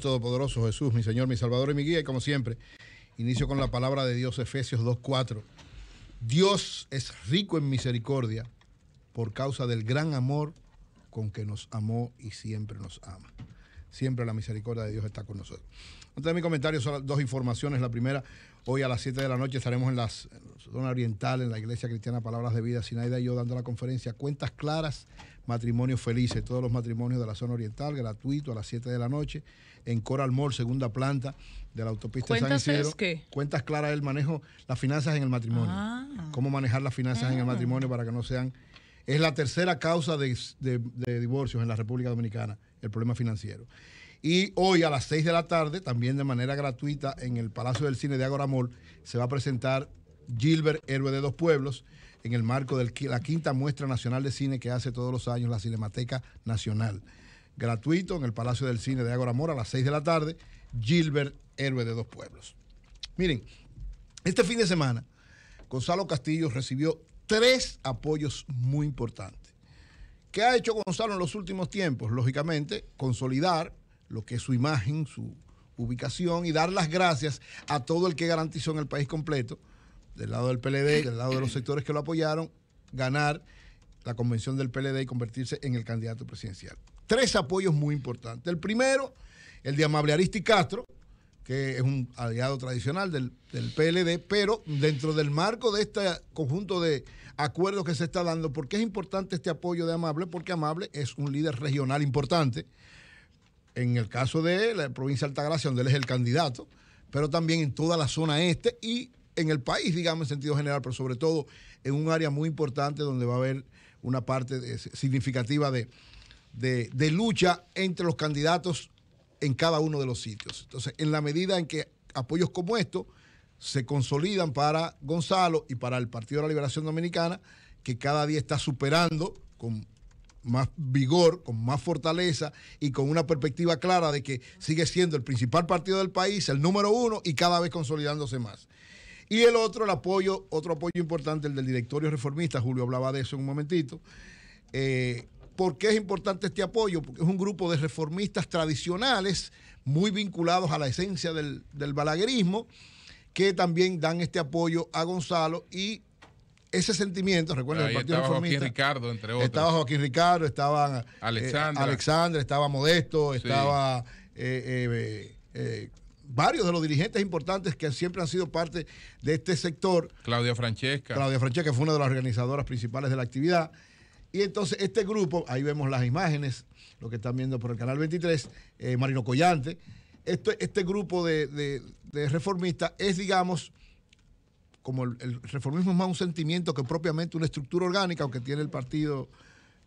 Todopoderoso Jesús, mi Señor, mi Salvador y mi guía, y como siempre, inicio con la palabra de Dios, Efesios 2.4. Dios es rico en misericordia por causa del gran amor con que nos amó y siempre nos ama siempre la misericordia de Dios está con nosotros. Entonces, mi comentario son dos informaciones. La primera, hoy a las 7 de la noche estaremos en la zona oriental, en la Iglesia Cristiana Palabras de Vida, Sinaida y yo dando la conferencia Cuentas Claras, Matrimonios Felices, todos los matrimonios de la zona oriental, gratuito a las 7 de la noche, en Coral Mall, segunda planta de la autopista San Isidro. Cuentas Claras, el manejo, las finanzas en el matrimonio. Ah. Cómo manejar las finanzas en el ah. matrimonio para que no sean... Es la tercera causa de divorcios en la República Dominicana el problema financiero. Y hoy a las 6 de la tarde, también de manera gratuita, en el Palacio del Cine de Agoramol, se va a presentar Gilbert, Héroe de dos Pueblos, en el marco de la quinta muestra nacional de cine que hace todos los años la Cinemateca Nacional. Gratuito en el Palacio del Cine de Agoramol a las 6 de la tarde, Gilbert, Héroe de dos Pueblos. Miren, este fin de semana, Gonzalo Castillo recibió tres apoyos muy importantes. ¿Qué ha hecho Gonzalo en los últimos tiempos? Lógicamente, consolidar lo que es su imagen, su ubicación y dar las gracias a todo el que garantizó en el país completo, del lado del PLD, del lado de los sectores que lo apoyaron, ganar la convención del PLD y convertirse en el candidato presidencial. Tres apoyos muy importantes. El primero, el de Amable Aristi Castro, que es un aliado tradicional del, PLD, pero dentro del marco de este conjunto de acuerdos que se está dando, ¿por qué es importante este apoyo de Amable? Porque Amable es un líder regional importante. En el caso de la provincia de Altagracia, donde él es el candidato, pero también en toda la zona este y en el país, digamos, en sentido general, pero sobre todo en un área muy importante donde va a haber una parte significativa de, de lucha entre los candidatos en cada uno de los sitios. Entonces, en la medida en que apoyos como estos se consolidan para Gonzalo y para el Partido de la Liberación Dominicana, que cada día está superando con más vigor, con más fortaleza y con una perspectiva clara de que sigue siendo el principal partido del país, el número uno y cada vez consolidándose más. Y el otro, el apoyo, otro apoyo importante, el del directorio reformista, Julio hablaba de eso en un momentito, eh, ¿Por qué es importante este apoyo? Porque es un grupo de reformistas tradicionales, muy vinculados a la esencia del, balaguerismo, que también dan este apoyo a Gonzalo y ese sentimiento, recuerden, el Partido estaba Joaquín Ricardo, entre otros. Estaba Joaquín Ricardo, estaba... Eh, Alexandra, estaba Modesto, estaba eh, eh, varios de los dirigentes importantes que siempre han sido parte de este sector. Claudia Francesca. Claudia Francesca fue una de las organizadoras principales de la actividad. Y entonces este grupo, ahí vemos las imágenes, lo que están viendo por el canal 23, eh, Marino Collante, este, este grupo de, reformistas es, digamos, como el, reformismo es más un sentimiento que propiamente una estructura orgánica, aunque tiene el partido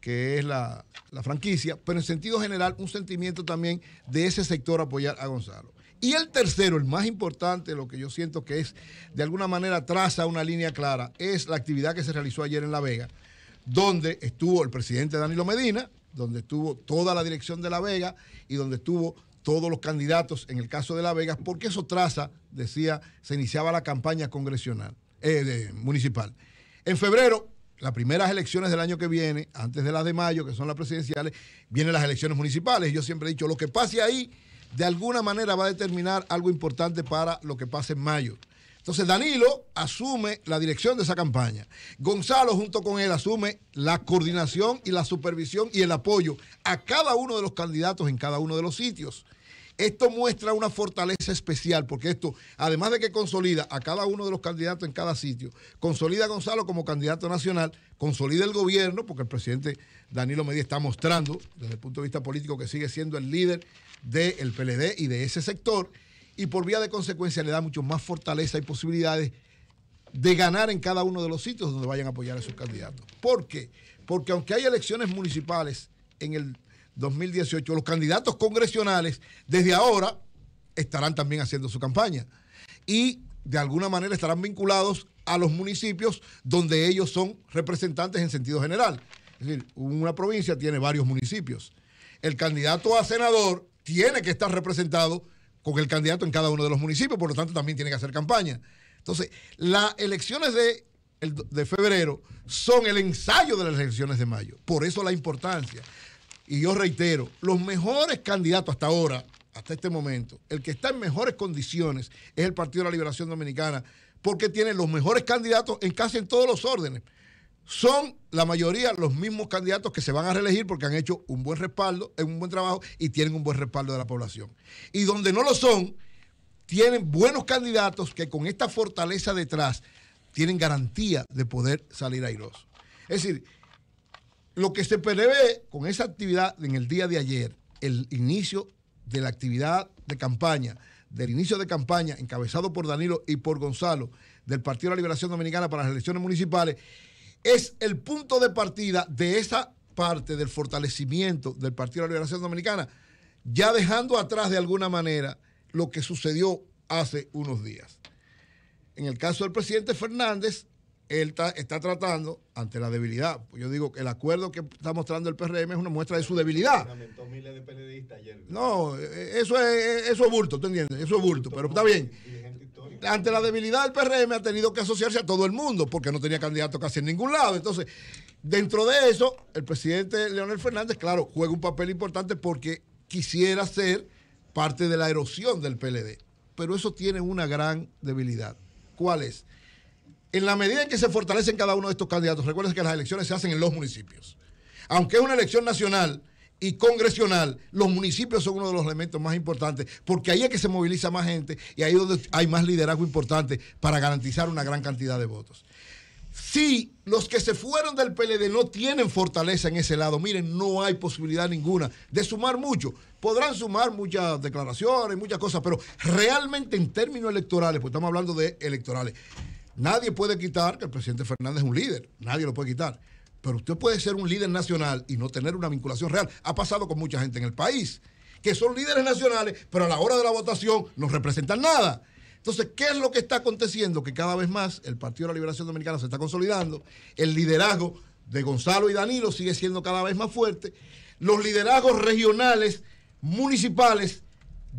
que es la, la, franquicia, pero en sentido general un sentimiento también de ese sector apoyar a Gonzalo. Y el tercero, el más importante, lo que yo siento que es, de alguna manera traza una línea clara, es la actividad que se realizó ayer en La Vega, donde estuvo el presidente Danilo Medina, donde estuvo toda la dirección de La Vega y donde estuvo todos los candidatos en el caso de La Vega, porque eso traza, decía, se iniciaba la campaña congresional, eh, municipal. En febrero, las primeras elecciones del año que viene, antes de las de mayo, que son las presidenciales, vienen las elecciones municipales. yo siempre he dicho, lo que pase ahí, de alguna manera va a determinar algo importante para lo que pase en mayo. Entonces Danilo asume la dirección de esa campaña. Gonzalo junto con él asume la coordinación y la supervisión y el apoyo a cada uno de los candidatos en cada uno de los sitios. Esto muestra una fortaleza especial porque esto, además de que consolida a cada uno de los candidatos en cada sitio, consolida a Gonzalo como candidato nacional, consolida el gobierno, porque el presidente Danilo Medina está mostrando desde el punto de vista político que sigue siendo el líder del PLD y de ese sector y por vía de consecuencia le da mucho más fortaleza y posibilidades de ganar en cada uno de los sitios donde vayan a apoyar a sus candidatos. ¿Por qué? Porque aunque hay elecciones municipales en el 2018, los candidatos congresionales desde ahora estarán también haciendo su campaña y de alguna manera estarán vinculados a los municipios donde ellos son representantes en sentido general. Es decir, una provincia tiene varios municipios. El candidato a senador tiene que estar representado con el candidato en cada uno de los municipios, por lo tanto también tiene que hacer campaña. Entonces, las elecciones de, de febrero son el ensayo de las elecciones de mayo, por eso la importancia. Y yo reitero, los mejores candidatos hasta ahora, hasta este momento, el que está en mejores condiciones es el Partido de la Liberación Dominicana, porque tiene los mejores candidatos en casi en todos los órdenes son la mayoría los mismos candidatos que se van a reelegir porque han hecho un buen respaldo, eh, un buen trabajo y tienen un buen respaldo de la población. Y donde no lo son, tienen buenos candidatos que con esta fortaleza detrás tienen garantía de poder salir airoso. Es decir, lo que se prevé con esa actividad en el día de ayer, el inicio de la actividad de campaña, del inicio de campaña encabezado por Danilo y por Gonzalo del Partido de la Liberación Dominicana para las elecciones municipales, es el punto de partida de esa parte del fortalecimiento del Partido de la Liberación Dominicana, ya dejando atrás de alguna manera lo que sucedió hace unos días. En el caso del presidente Fernández, él está, tratando ante la debilidad. Yo digo que el acuerdo que está mostrando el PRM es una muestra de su debilidad. no, eh, eso es, eso es bulto, entiendes? Eso es bulto, pero está bien ante la debilidad del PRM ha tenido que asociarse a todo el mundo porque no tenía candidato casi en ningún lado. Entonces, dentro de eso, el presidente Leonel Fernández, claro, juega un papel importante porque quisiera ser parte de la erosión del PLD. Pero eso tiene una gran debilidad. ¿Cuál es? En la medida en que se fortalecen cada uno de estos candidatos, recuerden que las elecciones se hacen en los municipios. Aunque es una elección nacional, y congresional, los municipios son uno de los elementos más importantes, porque ahí es que se moviliza más gente y ahí es donde hay más liderazgo importante para garantizar una gran cantidad de votos. Si los que se fueron del PLD no tienen fortaleza en ese lado, miren, no hay posibilidad ninguna de sumar mucho. Podrán sumar muchas declaraciones, muchas cosas, pero realmente en términos electorales, pues estamos hablando de electorales, nadie puede quitar que el presidente Fernández es un líder, nadie lo puede quitar. Pero usted puede ser un líder nacional y no tener una vinculación real. Ha pasado con mucha gente en el país, que son líderes nacionales, pero a la hora de la votación no representan nada. Entonces, ¿qué es lo que está aconteciendo? Que cada vez más el Partido de la Liberación Dominicana se está consolidando, el liderazgo de Gonzalo y Danilo sigue siendo cada vez más fuerte, los liderazgos regionales, municipales,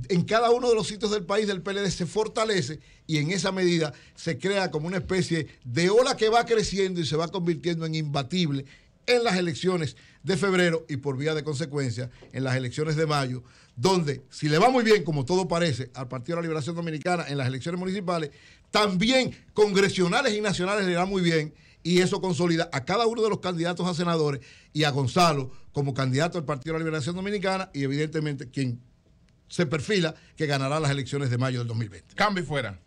en cada uno de los sitios del país del PLD se fortalece y en esa medida se crea como una especie de ola que va creciendo y se va convirtiendo en imbatible en las elecciones de febrero y por vía de consecuencia en las elecciones de mayo, donde si le va muy bien, como todo parece, al Partido de la Liberación Dominicana en las elecciones municipales, también congresionales y nacionales le irá muy bien y eso consolida a cada uno de los candidatos a senadores y a Gonzalo como candidato del Partido de la Liberación Dominicana y evidentemente quien se perfila que ganará las elecciones de mayo del 2020. Cambio y fuera.